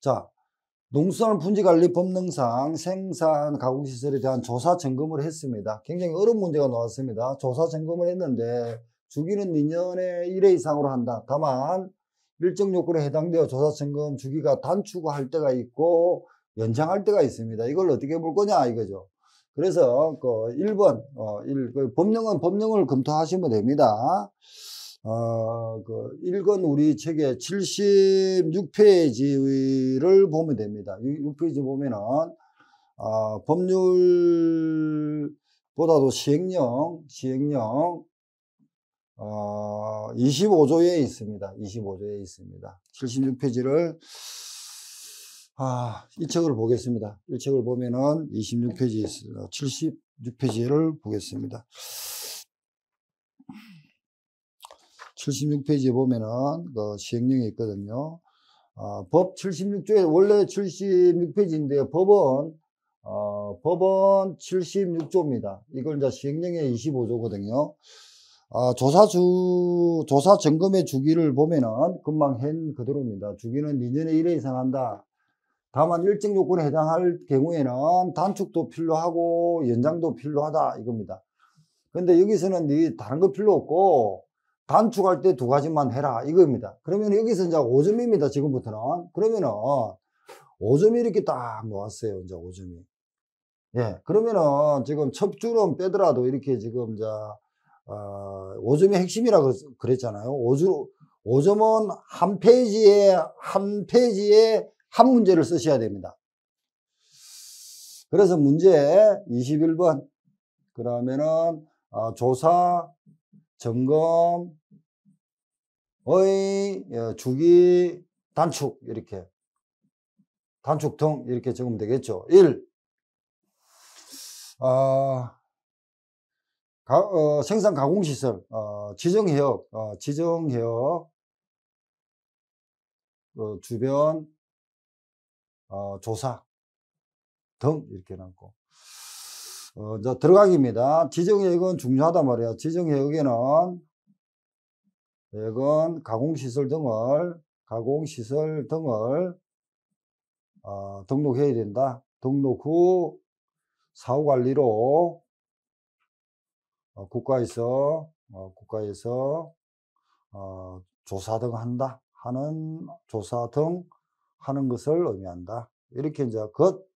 자, 농수산 분지관리 법령상 생산 가공시설에 대한 조사 점검을 했습니다. 굉장히 어려운 문제가 나왔습니다. 조사 점검을 했는데 주기는 2년에 1회 이상으로 한다. 다만 일정 요건에 해당되어 조사 점검 주기가 단축할 때가 있고 연장할 때가 있습니다. 이걸 어떻게 볼 거냐 이거죠. 그래서 그 1번 어, 1, 그 법령은 법령을 검토하시면 됩니다. 어, 그 읽은 우리 책의 76페이지를 보면 됩니다. 6페이지 보면은 어, 법률보다도 시행령, 시행령 어, 25조에 있습니다. 25조에 있습니다. 76페이지를 아, 이 책을 보겠습니다. 이 책을 보면은 26페이지 76페이지를 보겠습니다. 76페이지에 보면은 그 시행령이 있거든요. 어, 법 76조에 원래 76페이지인데 법은 어, 법은 76조입니다. 이걸 이제 시행령의 25조거든요. 어, 조사주 조사 점검의 주기를 보면은 금방 한 그대로입니다. 주기는 2년에 1회 이상 한다. 다만 일정 요건에 해당할 경우에는 단축도 필요하고 연장도 필요하다 이겁니다. 근데 여기서는 다른 거 필요 없고 단축할 때 두 가지만 해라 이겁니다 그러면 여기서 이제 5점입니다 지금부터는 그러면은 5점이 이렇게 딱 놓았어요 이제 5점이 예 그러면은 지금 첩줄은 빼더라도 이렇게 지금 이제 어, 5점이 핵심이라고 그랬잖아요 5점, 5점은 한 페이지에 한 페이지에 한 문제를 쓰셔야 됩니다 그래서 문제 21번 그러면은 어, 조사 점검의 어, 주기 단축 이렇게 단축통 이렇게 적으면 되겠죠. 1. 어, 아, 가, 어, 생산 가공시설 어, 지정해역 어, 지정해역 어, 주변 어, 조사 등 이렇게 남고 어, 저 들어가기입니다. 지정해역은 중요하단 말이야. 지정해역에는 해역은 가공시설 등을 가공시설 등을 어, 등록해야 된다. 등록 후 사후관리로 어, 국가에서 어, 국가에서 어, 조사 등 한다 하는 조사 등 하는 것을 의미한다. 이렇게 이제 겉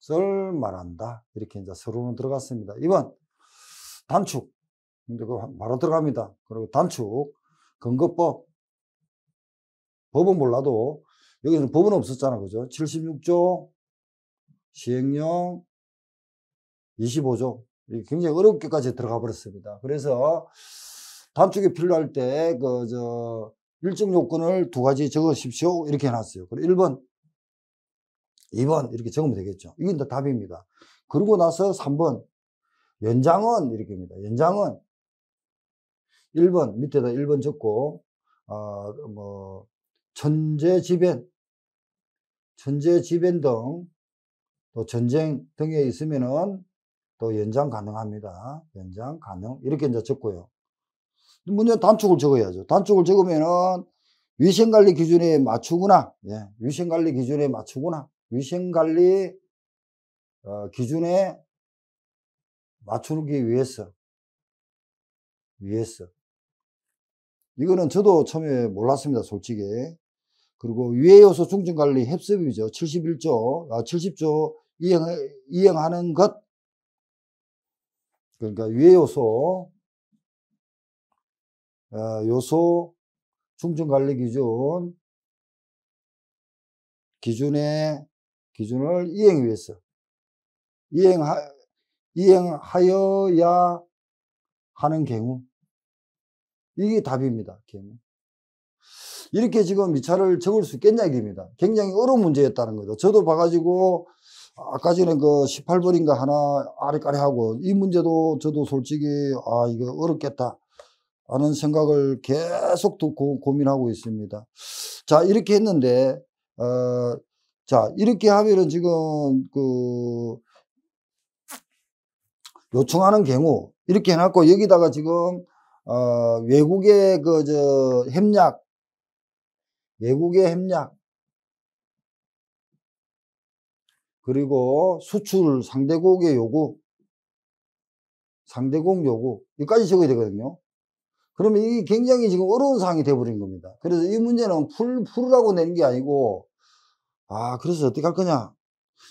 것을 말한다. 이렇게 이제 서론은 들어갔습니다. 이번 단축. 이거 그 바로 들어갑니다. 그리고 단축, 근거법. 법은 몰라도, 여기는 법은 없었잖아. 그죠? 76조, 시행령, 25조. 굉장히 어렵게까지 들어가 버렸습니다. 그래서 단축이 필요할 때, 그, 저, 일정 요건을 두 가지 적으십시오. 이렇게 해놨어요. 그리고 1번, 2번 이렇게 적으면 되겠죠. 이건이 답입니다. 그러고 나서 3번 연장은 이렇게입니다. 연장은 1번 밑에다 1번 적고 어, 뭐 천재지변, 천재지변 등 또 전쟁 등에 있으면은 또 연장 가능합니다. 연장 가능 이렇게 이제 적고요. 문제는 단축을 적어야죠. 단축을 적으면은 위생관리 기준에 맞추거나 예, 위생관리 기준에 맞추거나 위생관리 어, 기준에 맞추기 위해서 위해서 이거는 저도 처음에 몰랐습니다 솔직히 그리고 위해 요소 중증 관리 햅습이죠 71조 아, 70조 이행, 이행하는 것 그러니까 위해 요소 어, 요소 중증 관리 기준 기준에 기준을 이행 위해서 이행하, 이행하여야 하는 경우 이게 답입니다. 경우. 이렇게 지금 이 차를 적을 수 있겠냐 이겁니다. 굉장히 어려운 문제였다는 거죠. 저도 봐가지고 아까 전에 그 18번인가 하나 아리까리하고 이 문제도 저도 솔직히 아 이거 어렵겠다 하는 생각을 계속 듣고 고민하고 있습니다. 자 이렇게 했는데 어, 자, 이렇게 하면은 지금 그 요청하는 경우 이렇게 해놨고 여기다가 지금 어 외국의 그저 협약 외국의 협약 그리고 수출 상대국의 요구 상대국 요구 여기까지 적어야 되거든요. 그러면 이게 굉장히 지금 어려운 상황이 돼버린 겁니다. 그래서 이 문제는 풀, 풀으라고 낸게 아니고 아, 그래서 어떻게 할 거냐?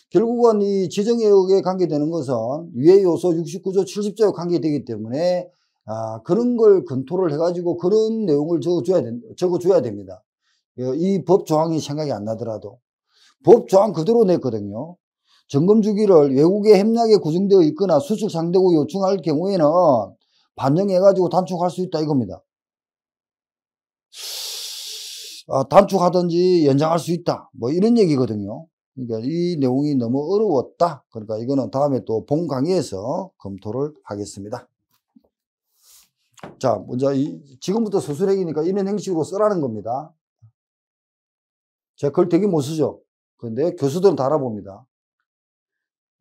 결국은 이 재정개혁에 관계되는 것은 위의 요소 69조 70조에 관계되기 때문에 아, 그런 걸 검토를 해가지고 그런 내용을 적어줘야, 된, 적어줘야 됩니다. 어, 이법 조항이 생각이 안 나더라도. 법 조항 그대로 냈거든요. 점검 주기를 외국의 협약에 구성되어 있거나 수축 상대국 요청할 경우에는 반영해가지고 단축할 수 있다 이겁니다. 어, 단축하든지 연장할 수 있다. 뭐 이런 얘기거든요. 그러니까 이 내용이 너무 어려웠다. 그러니까 이거는 다음에 또 본 강의에서 검토를 하겠습니다. 자, 먼저 이, 지금부터 서술행위니까 이런 형식으로 쓰라는 겁니다. 제가 그걸 되게 못 쓰죠. 그런데 교수들은 달아봅니다.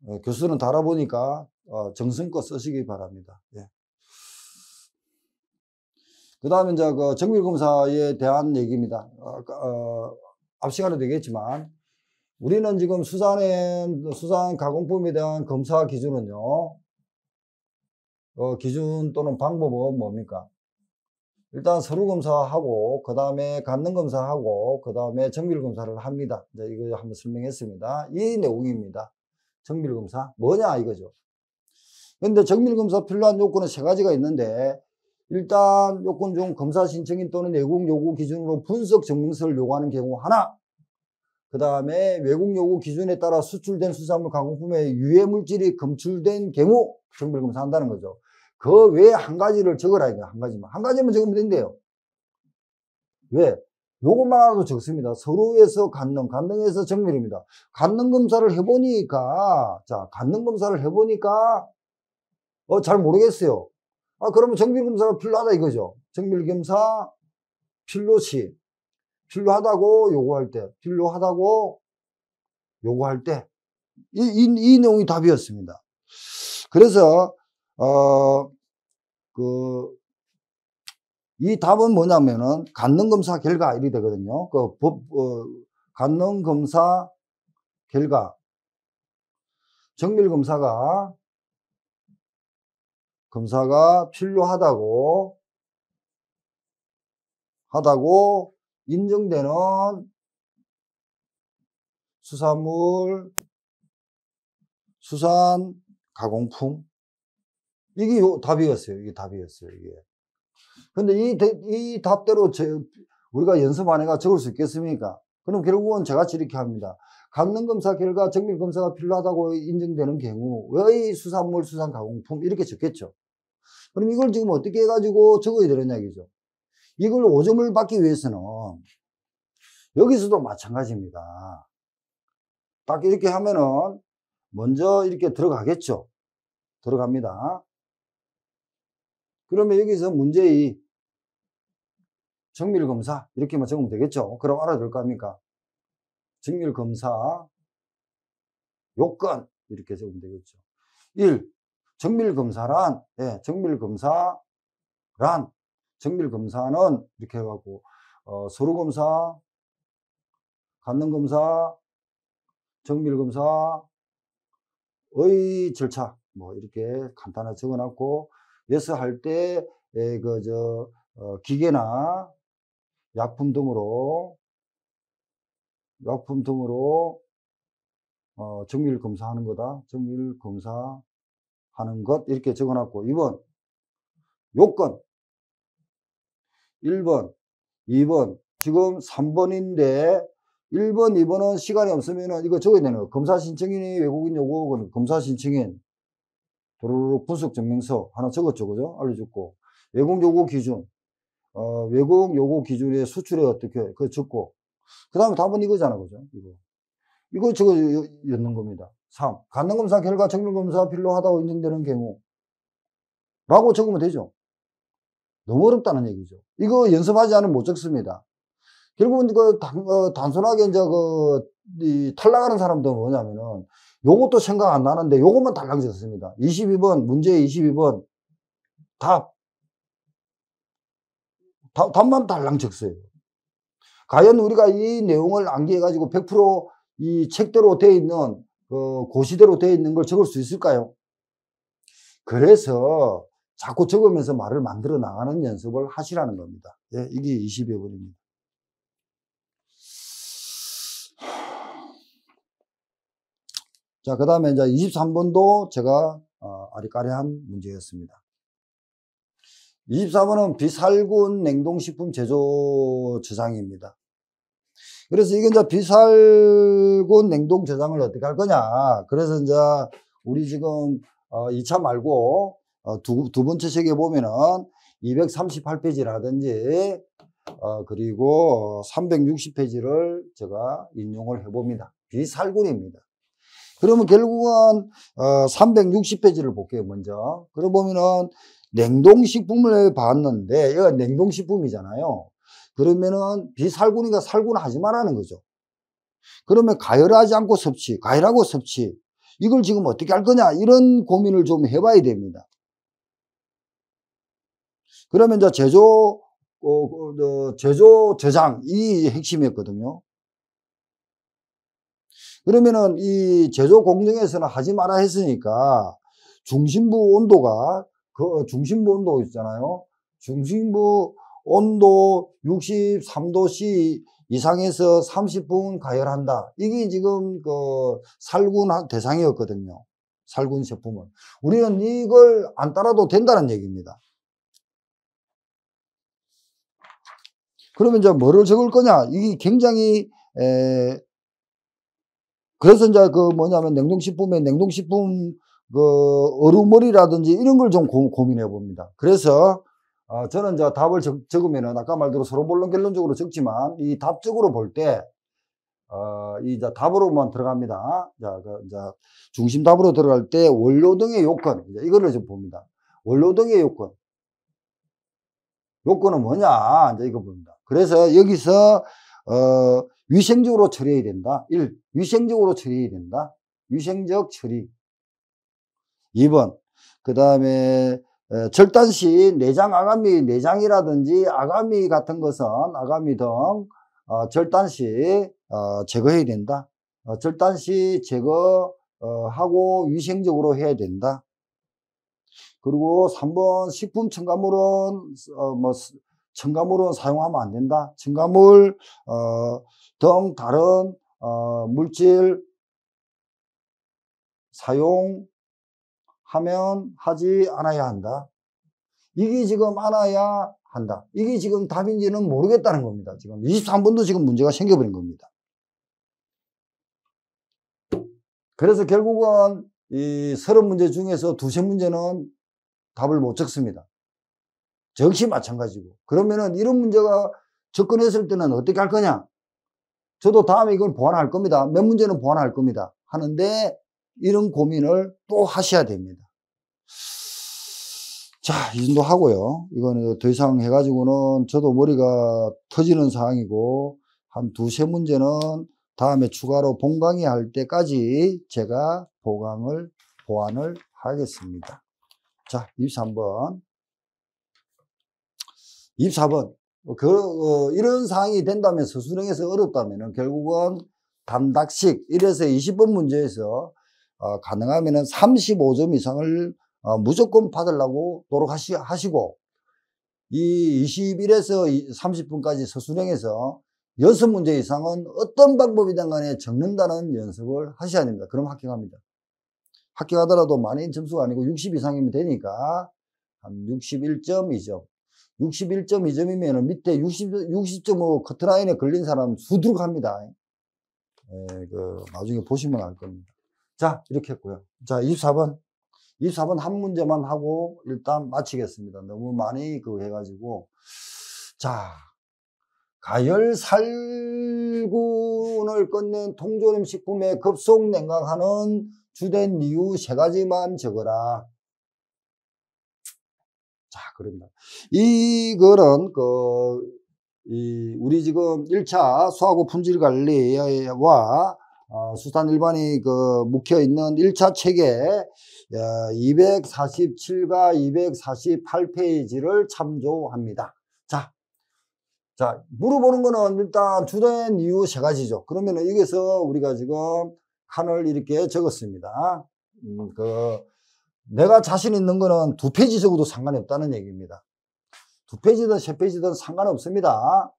예, 교수들은 달아보니까 어, 정성껏 쓰시기 바랍니다. 예. 그 다음에 이제 그 정밀검사에 대한 얘기입니다. 어, 그, 어, 앞 시간에 되겠지만 우리는 지금 수산에, 수산 가공품에 대한 검사 기준은요, 어, 기준 또는 방법은 뭡니까? 일단 서류 검사하고, 그 다음에 간능 검사하고, 그 다음에 정밀 검사를 합니다. 이제 이거 한번 설명했습니다. 이 내용입니다. 정밀 검사. 뭐냐, 이거죠. 근데 정밀 검사 필요한 요건은 세 가지가 있는데, 일단 요건 중 검사 신청인 또는 외국 요구 기준으로 분석 증명서를 요구하는 경우 하나 그 다음에 외국 요구 기준에 따라 수출된 수산물 가공품의 유해물질이 검출된 경우 정밀 검사한다는 거죠 그 외에 한 가지를 적으라 이거 한 가지만 한 가지만 적으면 된대요 왜? 요것만 하나도 적습니다 서로에서 간능 간능에서 정밀입니다 간능 검사를 해보니까 자 간능 검사를 해보니까 어 잘 모르겠어요 아, 그러면 정밀검사가 필요하다 이거죠. 정밀검사 필요시. 필요하다고 요구할 때, 필요하다고 요구할 때. 이, 이, 이 내용이 답이었습니다. 그래서, 어, 그, 이 답은 뭐냐면은, 간능검사 결과 이리 되거든요. 그 법, 어, 간능검사 결과. 정밀검사가 검사가 필요하다고 하다고 인정되는 수산물, 수산, 가공품. 이게 답이었어요. 이게 답이었어요. 이게. 근데 이, 이 답대로 제, 우리가 연습 안 해가 적을 수 있겠습니까? 그럼 결국은 제가 이렇게 합니다. 강릉검사 결과 정밀검사가 필요하다고 인정되는 경우의 수산물, 수산가공품 이렇게 적겠죠. 그럼 이걸 지금 어떻게 해가지고 적어야 되느냐 이죠 거 이걸 오점을 받기 위해서는 여기서도 마찬가지입니다. 딱 이렇게 하면은 먼저 이렇게 들어가겠죠. 들어갑니다. 그러면 여기서 문제의 정밀검사 이렇게만 적으면 되겠죠. 그럼 알아들 겁니까? 정밀 검사 요건 이렇게 적으면 되겠죠. 1. 정밀 검사란 예, 정밀 검사란 정밀 검사는 이렇게 해 갖고 어, 서류 검사, 간능 검사, 정밀 검사의 절차 뭐 이렇게 간단하게 적어놨고 예스 할때 그저 어, 기계나 약품 등으로 약품 등으로 어, 정밀 검사하는 거다. 정밀 검사하는 것 이렇게 적어놨고 2번 요건 1번 2번 지금 3번인데 1번 2번은 시간이 없으면 이거 적어야 되는 거 검사 신청인이 외국인 요구는 하 검사 신청인 도로로 분석 증명서 하나 적었죠 그죠 알려줬고 외국 요구 기준 어, 외국 요구 기준의 수출에 어떻게 그 적고 그 다음에 답은 이거잖아, 그죠? 이거. 이거 저거 였는 겁니다. 3. 간능검사 결과 정밀검사 필요하다고 인정되는 경우. 라고 적으면 되죠. 너무 어렵다는 얘기죠. 이거 연습하지 않으면 못 적습니다. 결국은 그 단, 어, 단순하게 이제 그, 이 탈락하는 사람들 뭐냐면은 요것도 생각 안 나는데 요것만 달랑 적습니다. 22번, 문제 22번. 답. 답, 답만 달랑 적어요. 과연 우리가 이 내용을 암기해가지고 100%이 책대로 되어 있는 그 고시대로 되어 있는 걸 적을 수 있을까요? 그래서 자꾸 적으면서 말을 만들어 나가는 연습을 하시라는 겁니다. 예, 이게 20여 번입니다. 자, 그 다음에 이제 23번도 제가 어, 아리까리한 문제였습니다. 24번은 비살군 냉동식품 제조 저장입니다. 그래서 이건 이제 비살군 냉동 저장을 어떻게 할 거냐. 그래서 이제 우리 지금 2차 어, 말고 어, 두, 두 번째 책에 보면은 238페이지라든지 어 그리고 360페이지를 제가 인용을 해봅니다. 비살군입니다. 그러면 결국은 어 360페이지를 볼게요, 먼저. 그러 보면은 냉동식품을 봤는데 얘가 냉동식품이잖아요. 그러면은 비살구니까 살구는 하지 말라는 거죠. 그러면 가열하지 않고 섭취, 가열하고 섭취 이걸 지금 어떻게 할 거냐 이런 고민을 좀 해봐야 됩니다. 그러면 이제 제조 어, 어, 제조 저장 이 핵심이었거든요. 그러면은 이 제조 공정에서는 하지 마라 했으니까 중심부 온도가 그 중심부 온도 있잖아요. 중심부 온도 63도씨 이상에서 30분 가열한다. 이게 지금 그 살균 대상이었거든요. 살균 제품은. 우리는 이걸 안 따라도 된다는 얘기입니다. 그러면 이제 뭐를 적을 거냐? 이게 굉장히 에 그래서 이제 그 뭐냐면 냉동식품에 냉동식품 그 어루머리라든지 이런 걸 좀 고민해 봅니다. 그래서 어, 저는 저 답을 적, 으면 아까 말대로 서로 본론 결론적으로 적지만 이 답적으로 볼때 어, 이 답으로만 들어갑니다. 자, 그, 자, 중심 답으로 들어갈 때 원료 등의 요건 이거를 좀 봅니다. 원료 등의 요건 요건은 뭐냐 이제 이거 봅니다. 그래서 여기서 어, 위생적으로 처리해야 된다. 1. 위생적으로 처리해야 된다. 위생적 처리. 2번. 그 다음에 절단시 내장 아가미, 내장이라든지 아가미 같은 것은 아가미 등 어, 절단시 어, 제거해야 된다. 어, 절단시 제거하고 어, 위생적으로 해야 된다. 그리고 3번 식품 첨가물은 어, 뭐 첨가물은 사용하면 안 된다. 첨가물 어, 등 다른 어, 물질 사용 하면 하지 않아야 한다. 이게 지금 알아야 한다. 이게 지금 답인지는 모르겠다는 겁니다. 지금 23번도 지금 문제가 생겨버린 겁니다. 그래서 결국은 이 30문제 중에서 두세 문제는 답을 못 적습니다. 역시 마찬가지고. 그러면은 이런 문제가 접근했을 때는 어떻게 할 거냐? 저도 다음에 이걸 보완할 겁니다. 몇 문제는 보완할 겁니다. 하는데 이런 고민을 또 하셔야 됩니다. 자, 이 정도 하고요. 이거는 더 이상 해가지고는 저도 머리가 터지는 상황이고 한 두세 문제는 다음에 추가로 본강의 할 때까지 제가 보강을 보완을 하겠습니다. 자, 23번. 24번. 어, 그, 어, 이런 상황이 된다면 서술형에서 어렵다면 결국은 단닥식 1에서 20번 문제에서 어, 가능하면 35점 이상을 어, 무조건 받으려고 노력하시고 이 21에서 30분까지 서술형에서 연습 문제 이상은 어떤 방법이든 간에 적는다는 연습을 하셔야 됩니다. 그럼 합격합니다. 합격하더라도 많이 점수가 아니고 60 이상이면 되니까 한 61.2점 점 61.2점이면 밑에 60, 60.5 뭐 커트라인에 걸린 사람 수두룩합니다. 예, 그 나중에 보시면 알 겁니다. 자, 이렇게 했고요. 자, 24번. 24번 한 문제만 하고 일단 마치겠습니다. 너무 많이 그 해가지고. 자, 가열 살균을 끊는 통조림 식품의 급속 냉각하는 주된 이유 세 가지만 적어라. 자, 그럽니다. 이 글은 그, 이, 우리 지금 1차 수하고 품질 관리와 어, 수산 일반이 그 묵혀 있는 1차 책의 247과 248페이지를 참조합니다. 자, 자 물어보는 거는 일단 주된 이유 세 가지죠. 그러면 여기서 우리가 지금 칸을 이렇게 적었습니다. 음, 그 내가 자신 있는 거는 두 페이지 적어도 상관이 없다는 얘기입니다. 두 페이지든 세 페이지든 상관없습니다.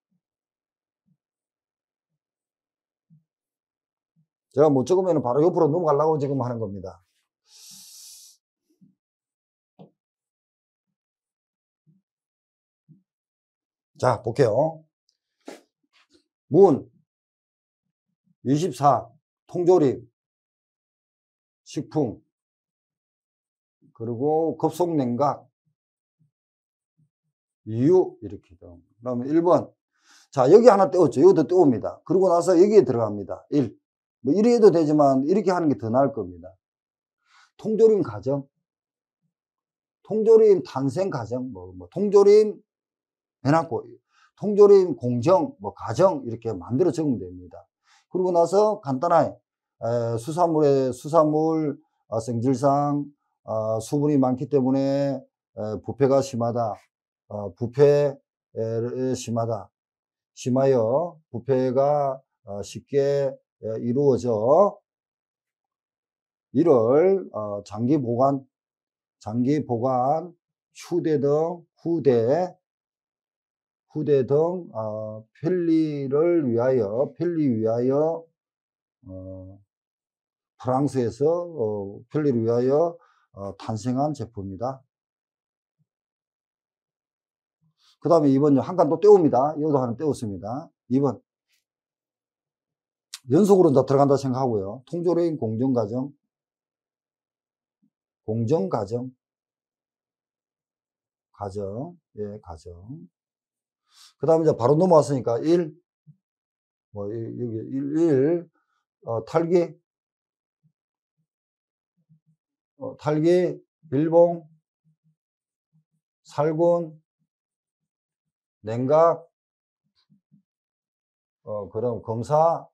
제가 못 뭐 적으면 바로 옆으로 넘어가려고 지금 하는 겁니다. 자, 볼게요. 문 24, 통조림, 식품, 그리고 급속냉각, 이유 이렇게 그다음 1번 자 여기 하나 떼웠죠 이것도 떼웁니다 그러고 나서 여기에 들어갑니다 1뭐 이래 도 되지만 이렇게 하는 게 더 나을 겁니다. 통조림 가정, 통조림 탄생 가정, 뭐, 뭐 통조림 해놨고 통조림 공정, 뭐 가정 이렇게 만들어 적으면 됩니다. 그리고 나서 간단하게 에, 수산물의 수산물 어, 성질상 어, 수분이 많기 때문에 에, 부패가 심하다. 어, 부패 심하다. 심하여 부패가 어, 쉽게 예, 이루어져 이를 어, 장기 보관, 장기 보관, 휴대 등 후대, 후대 등 어, 편리를 위하여 편리 위하여 어, 프랑스에서 편리를 위하여 탄생한 제품이다. 그 다음에 2번 한칸 또 떼웁니다. 여기도 하나 떼웠습니다. 2번. 연속으로 다 들어간다 생각하고요. 통조림 공정과정, 공정과정, 가정, 예, 가정. 그 다음에 이제 바로 넘어왔으니까 1, 뭐, 여기 1, 1, 어, 탈기, 어, 탈기, 밀봉, 살군, 냉각, 어, 그럼 검사,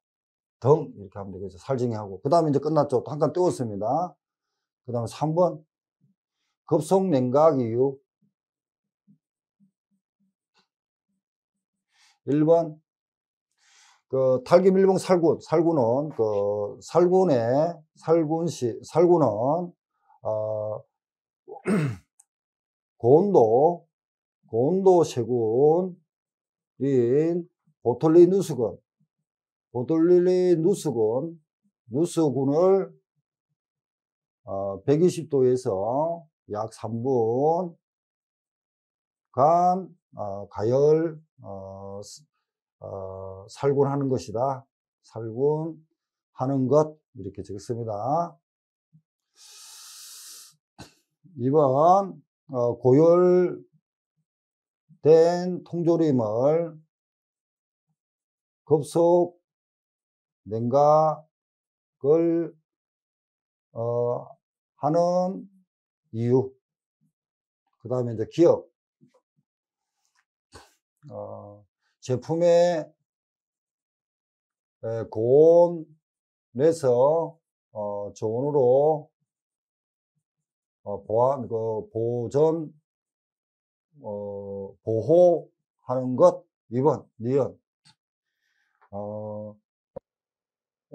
등 이렇게 하면 되겠죠. 살증이 하고. 그 다음에 이제 끝났죠. 한칸 띄웠습니다. 그 다음에 3번. 급속 냉각 이유. 1번. 그탈기밀봉 살군. 살군은 그 살군의 살군시 살구는어 고온도 고온도 세균인 보톨리 누수건 보돌릴리 누수군, 누수군을 어, 120도에서 약 3분 간 어, 가열 어, 어, 살군하는 것이다. 살군하는 것 이렇게 적습니다. 2번 어, 고열된 통조림을 급속 냉각을 어, 하는 이유. 그 다음에 이제 기업. 어, 제품의 고온에서 어, 저온으로 어, 보안, 그, 보전, 어, 보호하는 것. 2번, 리언. 어,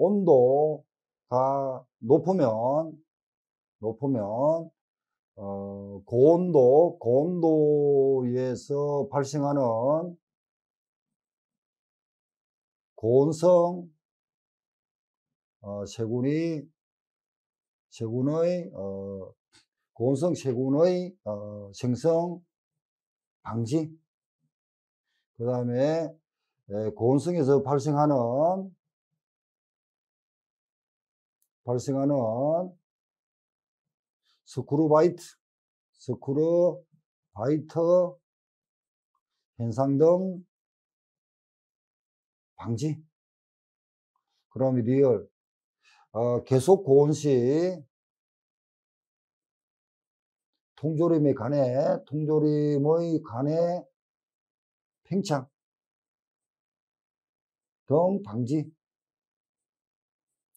온도가 높으면 높으면 어, 고온도 고온도에서 발생하는 고온성 어, 세균이 세균의 어, 고온성 세균의 어, 생성 방지 그 다음에 예, 고온성에서 발생하는 발생하는 스크루바이트, 스크루바이트 현상 등 방지. 그럼 리얼 어, 계속 고온 시 통조림의 간에 통조림의 간에 팽창 등 방지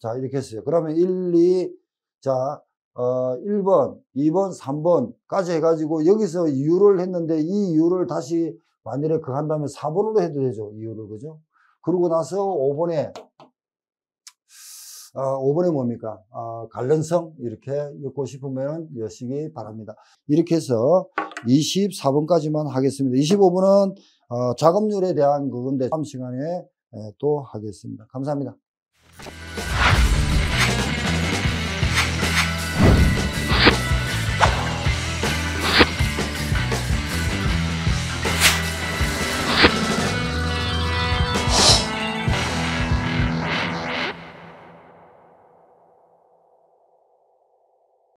자, 이렇게 했어요. 그러면 1, 2, 자, 어, 1번, 2번, 3번까지 해가지고 여기서 이유를 했는데 이 이유를 다시 만일에 그 한다면 4번으로 해도 되죠. 이유를, 그죠? 그러고 나서 5번에, 어, 아, 5번에 뭡니까? 어, 관련성, 이렇게 읽고 싶으면 여시기 바랍니다. 이렇게 해서 24번까지만 하겠습니다. 25번은 어, 작업률에 대한 그건데 다음 시간에 또 하겠습니다. 감사합니다.